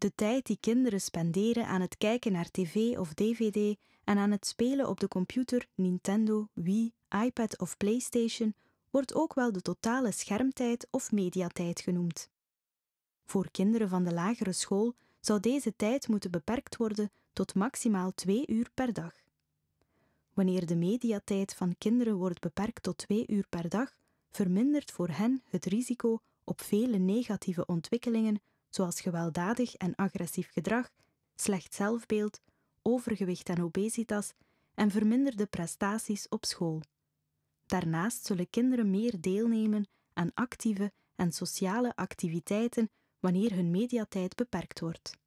De tijd die kinderen spenderen aan het kijken naar tv of dvd en aan het spelen op de computer, Nintendo, Wii, iPad of PlayStation wordt ook wel de totale schermtijd of mediatijd genoemd. Voor kinderen van de lagere school zou deze tijd moeten beperkt worden tot maximaal twee uur per dag. Wanneer de mediatijd van kinderen wordt beperkt tot twee uur per dag, vermindert voor hen het risico op vele negatieve ontwikkelingen zoals gewelddadig en agressief gedrag, slecht zelfbeeld, overgewicht en obesitas en verminderde prestaties op school. Daarnaast zullen kinderen meer deelnemen aan actieve en sociale activiteiten wanneer hun mediatijd beperkt wordt.